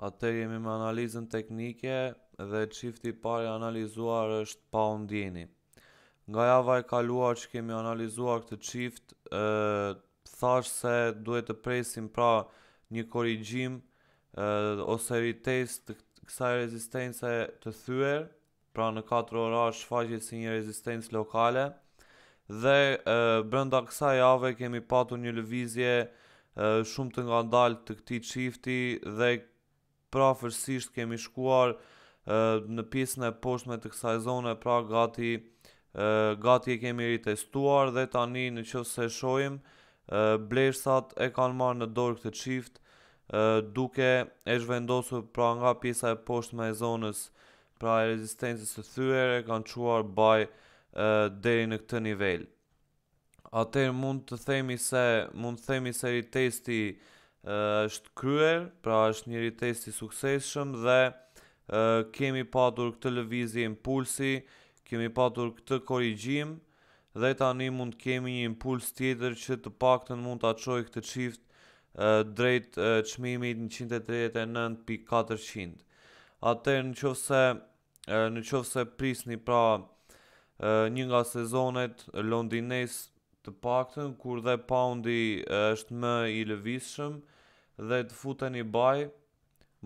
Atër jemi me analizën teknike dhe qifti pare analizuar është pa undjeni. Nga java e kaluar që kemi analizuar këtë qift, e, thash se duhet të presim pra një korrigjim ose rites të kësaj rezistence të thyer, pra në 4 ora shfaqet si një rezistencë lokale dhe brënda brenda kësaj jave kemi patur një lëvizje shumë të ngadalt të këtij çifti dhe pra fërsisht kemi shkuar në pjesën e poshtme të kësaj zone, pra gati gati e kemi ritestuar dhe tani në qëfë se shojmë, bleshësat e kanë marrë në dorë këtë qift, duke e shvendosu pra nga pjesa e poshtme e zonës, pra e rezistencës të thyre, kanë quar baj deri në këtë nivel. Atër mund të themi se, mund të themi se testi, është kryer, pra është një retest i suksesshëm dhe e, kemi patur këtë lëvizje impulsi, kemi patur këtë korrigjim dhe tani mund kemi një impuls tjetër që të paktën mund ta çojë këtë çift drejt çmimit 139.400. Atë në nëse prisni pra e, një nga sezonet londinesë të paktën, kur dhe poundi është më i lëvizshëm dhe të futeni një baj,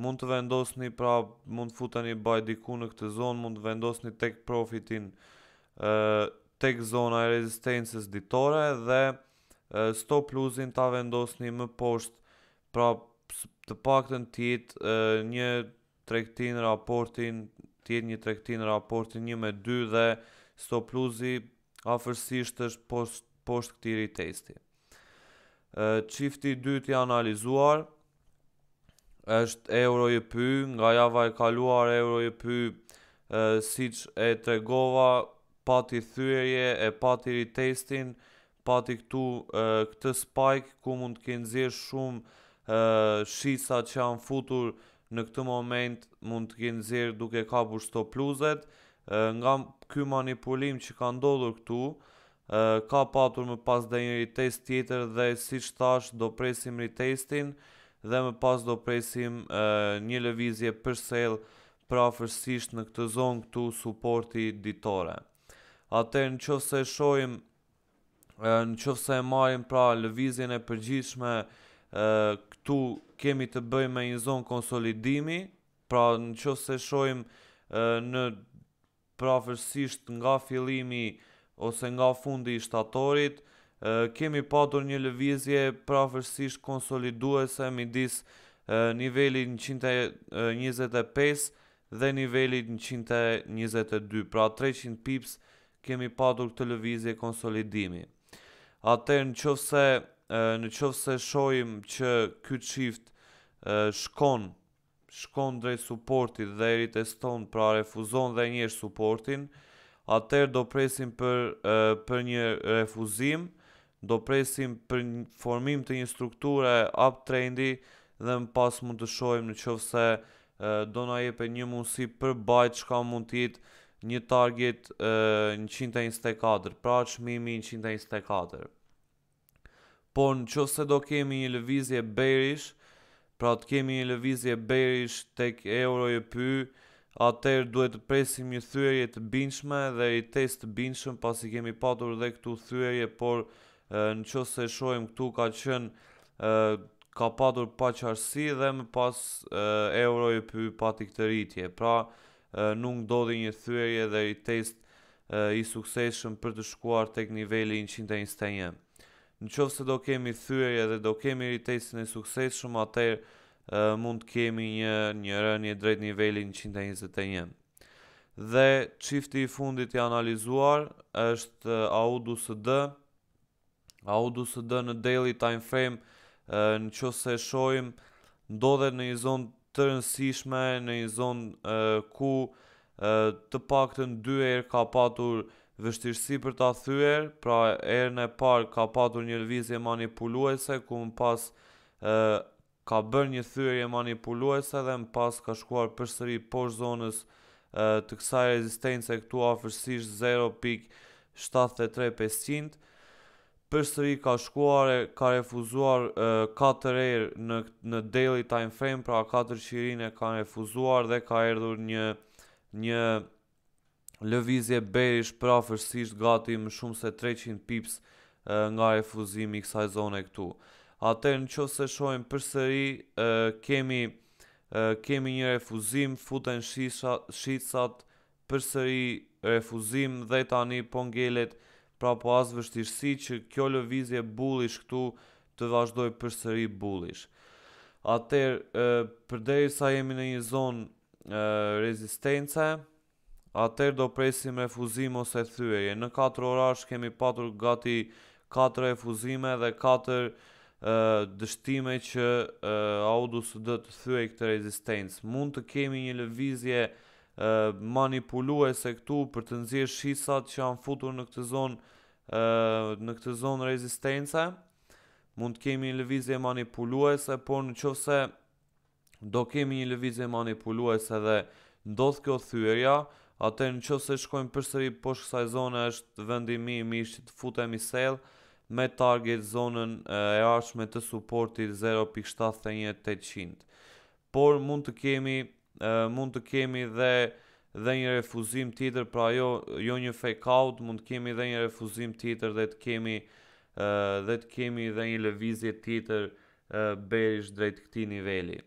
mund të vendosni një pra, mund të futeni një baj diku në këtë zonë, mund të vendosni një tek profitin, tek zona e rezistencës ditore dhe stop losing të vendos një më poshtë, pra të pakëtën tjetë një trektin raportin, tjetë një trektin raportin një me dy dhe stop losing, afërsisht është post poshtë këtij testi. Ë çifti i dytë janë analizuar është euro i py, nga java e kaluar euro i py, ë siç e tregova, pati thyerje e pati ritestin, pati këtu e, këtë spike ku mund të kënë zirë shumë ë shisa që janë futur në këtë moment mund të kenë zirë duke ka bushto pluzet, nga këj manipulim që ka ndodhur këtu, ka patur më pas dhe një test tjetër dhe si që thash do presim një testin dhe më pas do presim një levizje për sale pra fërsisht në këtë zonë këtu supporti ditore. atë në qëfë se shojim, në qëfë se e marim pra levizjen e përgjishme këtu kemi të bëj me një zonë konsolidimi, pra në qëfë se shojim në pra fërsisht nga filimi ose nga fundi i shtatorit, kemi patur një lëvizje prafërsisht konsoliduese midis nivelit 125 dhe nivelit 122, pra 300 pips kemi patur këtë lëvizje konsolidimi. Ate në qëfse, në qëfse shojim që këtë shift shkon, shkon drejt suportit dhe e riteston, pra refuzon dhe njështë suportin, atëherë do presim për uh, për një refuzim, do presim për një formim të një strukture uptrendi dhe më pas mund të shohim në uh, do na jepë një mundësi për buy çka mund të jetë një target uh, 124, pra çmimi 124. Por në qoftë se do kemi një lëvizje bearish, pra të kemi një lëvizje bearish tek euro e pyë, atëherë duhet të presim një thyerje të bindshme dhe i test të bindshëm pasi kemi patur dhe këtu thyerje, por në qësë se shohim këtu ka qënë ka patur pa qarësi dhe më pas e, për pati këtë rritje. Pra, nuk dodi një thyerje dhe i test i sukseshëm për të shkuar tek nivelli 121. Në qëfë se do kemi thyerje dhe do kemi rritesin e sukseshëm, atëherë mund të kemi një një rënje drejt nivelit 121 dhe çifti i fundit i analizuar është AUDUSD. AUDUSD në daily time frame në se shojmë ndodhet në një zonë të rënsishme, në një zonë ku të pak të dy erë ka patur vështirësi për ta thyer, pra erën e parë ka patur një lëvizje manipuluese ku pas ka bërë një thyrje manipuluese dhe në pas ka shkuar përsëri poshtë zonës e, të kësaj rezistence këtu afërsisht 0.73500, Përsëri ka shkuar e ka refuzuar e, 4 erë në, në daily time frame, pra 4 e ka refuzuar dhe ka erdhur një, një lëvizje berish për afërsisht gati më shumë se 300 pips e, nga refuzimi kësaj zone këtu atë në që se shojmë përsëri, kemi, kemi një refuzim, futen shisha, shisat përsëri refuzim dhe tani po ngelet, pra po as vështirësi që kjo lëvizje bullish këtu të vazhdoj përsëri bullish. Atër, përderi sa jemi në një zonë rezistence, atër do presim refuzim ose thyërje. Në 4 orash kemi patur gati 4 refuzime dhe 4 refuzime dështime që uh, Audus dhe të thyë e këtë rezistencë. Mund të kemi një levizje uh, manipuluese këtu për të nëzirë shisat që janë futur në këtë zonë uh, në këtë zonë rezistence. Mund të kemi një levizje manipuluese, por në qëfë se do kemi një levizje manipuluese dhe ndodhë kjo thyërja, atër në qëfë se shkojmë përsëri poshë kësaj zone është vendimi i mishtë të futemi selë, me target zonën e arshme të supportit 0.7800. Por mund të kemi mund të kemi dhe dhe një refuzim tjetër, pra jo jo një fake out, mund të kemi dhe një refuzim tjetër dhe të kemi dhe të kemi dhe një lëvizje tjetër bërish drejt këti niveli.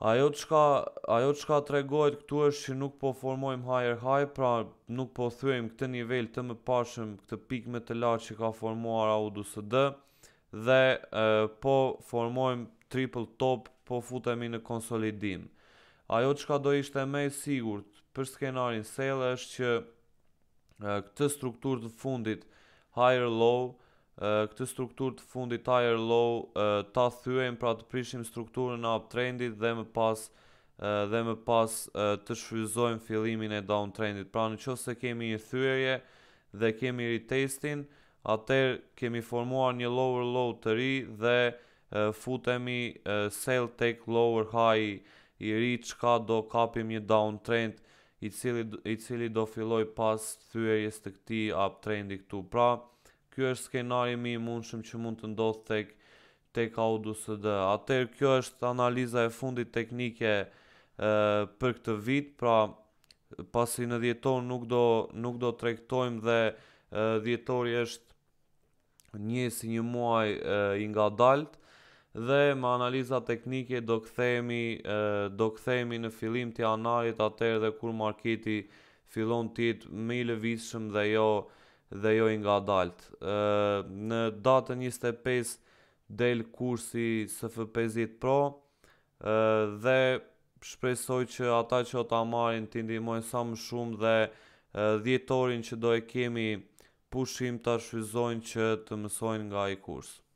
Ajo çka ajo çka tregohet këtu është që nuk po formojmë higher high, pra nuk po thyejm këtë nivel të më pashëm, këtë pikë më të lartë që ka formuar AUDUSD, dhe e, po formojmë triple top, po futemi në konsolidim. Ajo çka do ishte më e sigurt për skenarin sell është që e, këtë strukturë të fundit higher low e, këtë strukturë të fundit tire low ta thyejm pra të prishim strukturën e uptrendit dhe më pas dhe më pas të shfryzojmë fillimin e downtrendit. Pra nëse kemi një thyerje dhe kemi retesting, atëherë kemi formuar një lower low të ri dhe futemi sell take lower high i ri çka do kapim një downtrend i cili i cili do filloj pas thyerjes të këtij uptrendi këtu. Pra Ky është skenari më i mundshëm që mund të ndodhë tek tek dhe. Atëherë kjo është analiza e fundit teknike ë për këtë vit, pra pasi në dhjetor nuk do nuk do tregtojmë dhe e, dhjetori është një si një muaj i ngadalt dhe me analiza teknike do kthehemi do kthehemi në fillim të janarit atëherë dhe kur marketi fillon të jetë më i lëvizshëm dhe jo dhe jo i nga dalt. Në datën 25 del kursi SF50 Pro dhe shpresoj që ata që o ta marin të ndihmojnë sa më shumë dhe djetorin që do e kemi pushim të shvizojnë që të mësojnë nga i kursë.